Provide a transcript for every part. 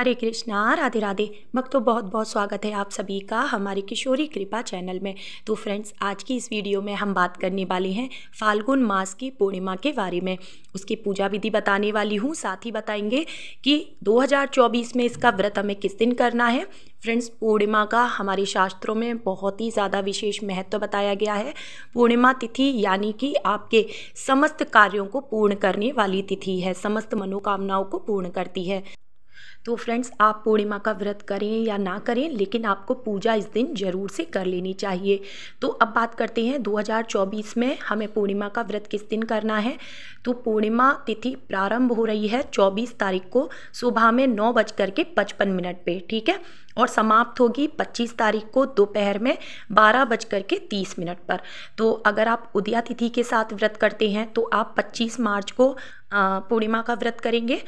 हरे कृष्णा राधे राधे भक्तों बहुत बहुत स्वागत है आप सभी का हमारे किशोरी कृपा चैनल में तो फ्रेंड्स आज की इस वीडियो में हम बात करने वाले हैं फाल्गुन मास की पूर्णिमा के बारे में उसकी पूजा विधि बताने वाली हूँ साथ ही बताएंगे कि 2024 में इसका व्रत हमें किस दिन करना है फ्रेंड्स पूर्णिमा का हमारे शास्त्रों में बहुत ही ज़्यादा विशेष महत्व बताया गया है पूर्णिमा तिथि यानी कि आपके समस्त कार्यों को पूर्ण करने वाली तिथि है समस्त मनोकामनाओं को पूर्ण करती है तो फ्रेंड्स आप पूर्णिमा का व्रत करें या ना करें लेकिन आपको पूजा इस दिन ज़रूर से कर लेनी चाहिए तो अब बात करते हैं 2024 में हमें पूर्णिमा का व्रत किस दिन करना है तो पूर्णिमा तिथि प्रारंभ हो रही है 24 तारीख को सुबह में नौ बज करके पचपन मिनट पे ठीक है और समाप्त होगी 25 तारीख को दोपहर में बारह बज करके तीस मिनट पर तो अगर आप उदया तिथि के साथ व्रत करते हैं तो आप 25 मार्च को पूर्णिमा का व्रत करेंगे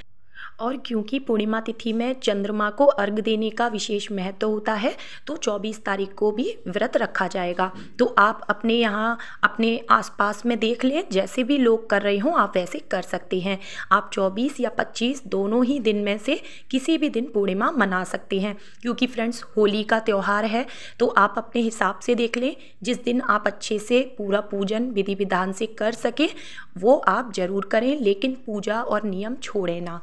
और क्योंकि पूर्णिमा तिथि में चंद्रमा को अर्घ देने का विशेष महत्व होता है तो 24 तारीख को भी व्रत रखा जाएगा तो आप अपने यहाँ अपने आसपास में देख लें जैसे भी लोग कर रहे हों आप वैसे कर सकते हैं आप 24 या 25 दोनों ही दिन में से किसी भी दिन पूर्णिमा मना सकते हैं क्योंकि फ्रेंड्स होली का त्यौहार है तो आप अपने हिसाब से देख लें जिस दिन आप अच्छे से पूरा पूजन विधि विधान से कर सकें वो आप ज़रूर करें लेकिन पूजा और नियम छोड़ें ना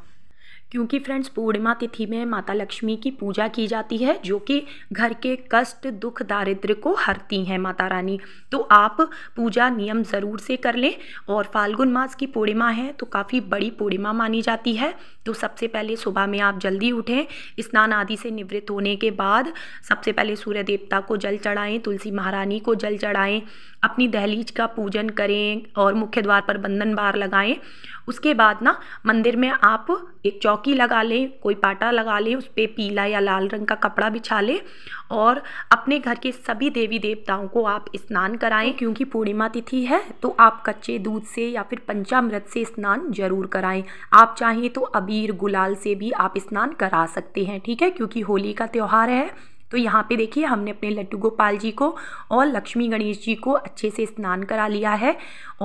क्योंकि फ्रेंड्स पूर्णिमा तिथि में माता लक्ष्मी की पूजा की जाती है जो कि घर के कष्ट दुख दारिद्र को हरती हैं माता रानी तो आप पूजा नियम ज़रूर से कर लें और फाल्गुन मास की पूर्णिमा है तो काफ़ी बड़ी पूर्णिमा मानी जाती है तो सबसे पहले सुबह में आप जल्दी उठें स्नान आदि से निवृत्त होने के बाद सबसे पहले सूर्य देवता को जल चढ़ाएँ तुलसी महारानी को जल चढ़ाएँ अपनी दहलीज का पूजन करें और मुख्य द्वार पर बंधन बार लगाएं उसके बाद ना मंदिर में आप एक चौक चौकी लगा लें कोई पाटा लगा लें उस पर पीला या लाल रंग का कपड़ा बिछा लें और अपने घर के सभी देवी देवताओं को आप स्नान कराएं क्योंकि पूर्णिमा तिथि है तो आप कच्चे दूध से या फिर पंचामृत से स्नान जरूर कराएं आप चाहें तो अबीर गुलाल से भी आप स्नान करा सकते हैं ठीक है क्योंकि होली का त्यौहार है तो यहाँ पे देखिए हमने अपने लड्डू गोपाल जी को और लक्ष्मी गणेश जी को अच्छे से स्नान करा लिया है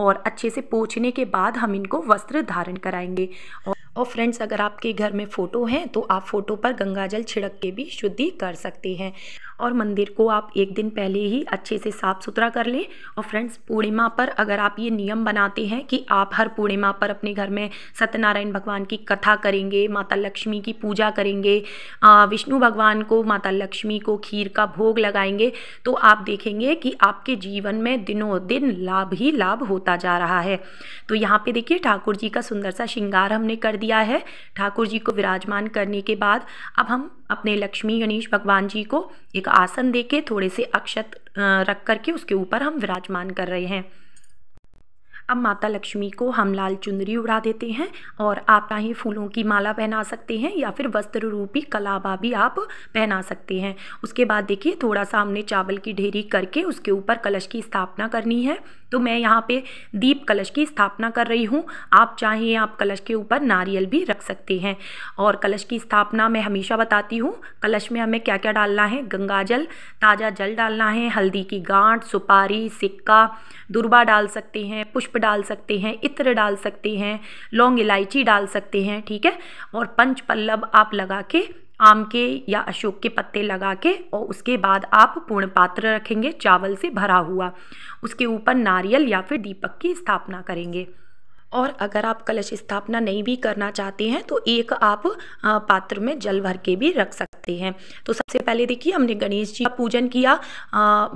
और अच्छे से पोछने के बाद हम इनको वस्त्र धारण कराएंगे और और फ्रेंड्स अगर आपके घर में फ़ोटो हैं तो आप फ़ोटो पर गंगाजल छिड़क के भी शुद्धि कर सकते हैं और मंदिर को आप एक दिन पहले ही अच्छे से साफ़ सुथरा कर लें और फ्रेंड्स पूर्णिमा पर अगर आप ये नियम बनाते हैं कि आप हर पूर्णिमा पर अपने घर में सत्यनारायण भगवान की कथा करेंगे माता लक्ष्मी की पूजा करेंगे विष्णु भगवान को माता लक्ष्मी को खीर का भोग लगाएंगे तो आप देखेंगे कि आपके जीवन में दिनों दिन लाभ ही लाभ होता जा रहा है तो यहाँ पे देखिए ठाकुर जी का सुंदर सा श्रृंगार हमने कर दिया है ठाकुर जी को विराजमान करने के बाद अब हम अपने लक्ष्मी गणेश भगवान जी को एक आसन दे के थोड़े से अक्षत रख करके उसके ऊपर हम विराजमान कर रहे हैं अब माता लक्ष्मी को हम लाल चुनरी उड़ा देते हैं और आप चाहे फूलों की माला पहना सकते हैं या फिर वस्त्र रूपी कलाबा भी आप पहना सकते हैं उसके बाद देखिए थोड़ा सा हमने चावल की ढेरी करके उसके ऊपर कलश की स्थापना करनी है तो मैं यहाँ पे दीप कलश की स्थापना कर रही हूँ आप चाहे आप कलश के ऊपर नारियल भी रख सकते हैं और कलश की स्थापना मैं हमेशा बताती हूँ कलश में हमें क्या क्या डालना है गंगा जल ताज़ा जल डालना है हल्दी की गांठ सुपारी सिक्का दुर्बा डाल सकते हैं पुष्प पुष्प डाल सकते हैं इत्र डाल सकते हैं लौंग इलायची डाल सकते हैं ठीक है और पंच पल्लव आप लगा के आम के या अशोक के पत्ते लगा के और उसके बाद आप पूर्ण पात्र रखेंगे चावल से भरा हुआ उसके ऊपर नारियल या फिर दीपक की स्थापना करेंगे और अगर आप कलश स्थापना नहीं भी करना चाहते हैं तो एक आप पात्र में जल भर के भी रख सकते हैं तो सबसे पहले देखिए हमने गणेश जी का पूजन किया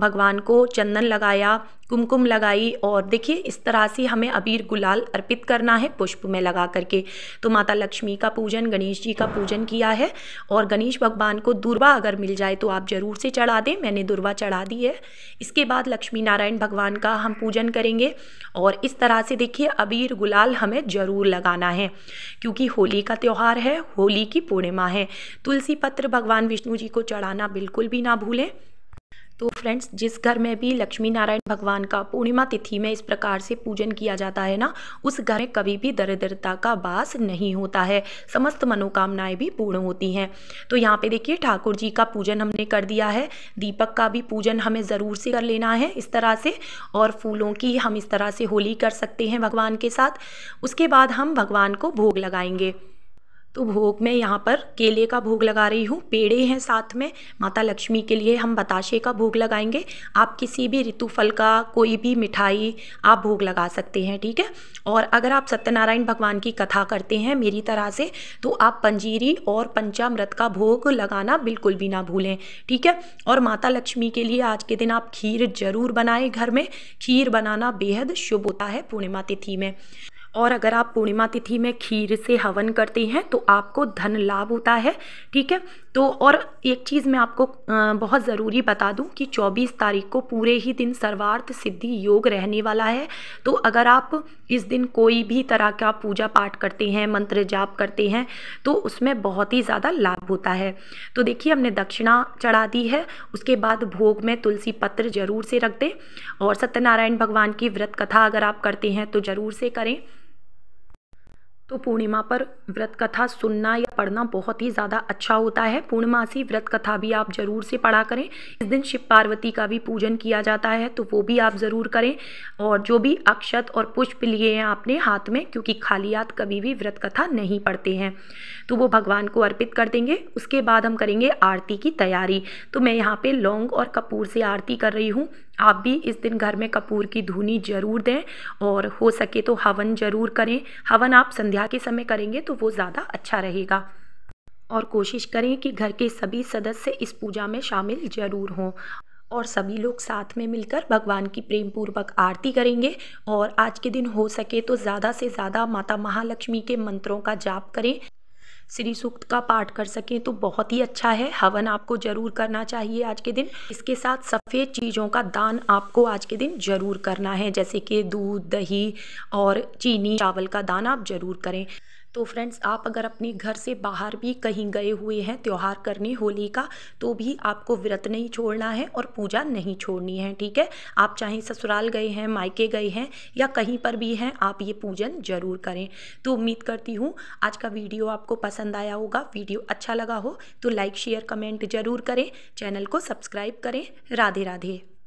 भगवान को चंदन लगाया कुमकुम लगाई और देखिए इस तरह से हमें अबीर गुलाल अर्पित करना है पुष्प में लगा करके तो माता लक्ष्मी का पूजन गणेश जी का पूजन किया है और गणेश भगवान को दुर्वा अगर मिल जाए तो आप ज़रूर से चढ़ा दें मैंने दुर्वा चढ़ा दी है इसके बाद लक्ष्मी नारायण भगवान का हम पूजन करेंगे और इस तरह से देखिए अबीर गुलाल हमें ज़रूर लगाना है क्योंकि होली का त्यौहार है होली की पूर्णिमा है तुलसी पत्र भगवान विष्णु जी को चढ़ाना बिल्कुल भी ना भूलें तो फ्रेंड्स जिस घर में भी लक्ष्मी नारायण भगवान का पूर्णिमा तिथि में इस प्रकार से पूजन किया जाता है ना उस घर में कभी भी दरिद्रता का वास नहीं होता है समस्त मनोकामनाएं भी पूर्ण होती हैं तो यहाँ पे देखिए ठाकुर जी का पूजन हमने कर दिया है दीपक का भी पूजन हमें ज़रूर से कर लेना है इस तरह से और फूलों की हम इस तरह से होली कर सकते हैं भगवान के साथ उसके बाद हम भगवान को भोग लगाएंगे तो भोग में यहाँ पर केले का भोग लगा रही हूँ पेड़े हैं साथ में माता लक्ष्मी के लिए हम बताशे का भोग लगाएंगे आप किसी भी ऋतु फल का कोई भी मिठाई आप भोग लगा सकते हैं ठीक है और अगर आप सत्यनारायण भगवान की कथा करते हैं मेरी तरह से तो आप पंजीरी और पंचामृत का भोग लगाना बिल्कुल भी ना भूलें ठीक है और माता लक्ष्मी के लिए आज के दिन आप खीर जरूर बनाएं घर में खीर बनाना बेहद शुभ होता है पूर्णिमा तिथि में और अगर आप पूर्णिमा तिथि में खीर से हवन करते हैं तो आपको धन लाभ होता है ठीक है तो और एक चीज़ मैं आपको बहुत ज़रूरी बता दूं कि 24 तारीख को पूरे ही दिन सर्वार्थ सिद्धि योग रहने वाला है तो अगर आप इस दिन कोई भी तरह का पूजा पाठ करते हैं मंत्र जाप करते हैं तो उसमें बहुत ही ज़्यादा लाभ होता है तो देखिए हमने दक्षिणा चढ़ा दी है उसके बाद भोग में तुलसी पत्र ज़रूर से रख दें और सत्यनारायण भगवान की व्रत कथा अगर आप करते हैं तो ज़रूर से करें तो पूर्णिमा पर व्रत कथा सुनना या पढ़ना बहुत ही ज़्यादा अच्छा होता है पूर्णमासी व्रत कथा भी आप ज़रूर से पढ़ा करें इस दिन शिव पार्वती का भी पूजन किया जाता है तो वो भी आप ज़रूर करें और जो भी अक्षत और पुष्प लिए हैं आपने हाथ में क्योंकि खाली हाथ कभी भी व्रत कथा नहीं पढ़ते हैं तो वो भगवान को अर्पित कर देंगे उसके बाद हम करेंगे आरती की तैयारी तो मैं यहाँ पर लौंग और कपूर से आरती कर रही हूँ आप भी इस दिन घर में कपूर की धुनी जरूर दें और हो सके तो हवन जरूर करें हवन आप संध्या के समय करेंगे तो वो ज़्यादा अच्छा रहेगा और कोशिश करें कि घर के सभी सदस्य इस पूजा में शामिल जरूर हों और सभी लोग साथ में मिलकर भगवान की प्रेम पूर्वक आरती करेंगे और आज के दिन हो सके तो ज़्यादा से ज़्यादा माता महालक्ष्मी के मंत्रों का जाप करें श्री सूक्त का पाठ कर सकें तो बहुत ही अच्छा है हवन आपको ज़रूर करना चाहिए आज के दिन इसके साथ सफ़ेद चीज़ों का दान आपको आज के दिन ज़रूर करना है जैसे कि दूध दही और चीनी चावल का दान आप ज़रूर करें तो फ्रेंड्स आप अगर अपने घर से बाहर भी कहीं गए हुए हैं त्यौहार करने होली का तो भी आपको व्रत नहीं छोड़ना है और पूजा नहीं छोड़नी है ठीक है आप चाहे ससुराल गए हैं मायके गए हैं या कहीं पर भी हैं आप ये पूजन ज़रूर करें तो उम्मीद करती हूँ आज का वीडियो आपको पसंद आया होगा वीडियो अच्छा लगा हो तो लाइक शेयर कमेंट ज़रूर करें चैनल को सब्सक्राइब करें राधे राधे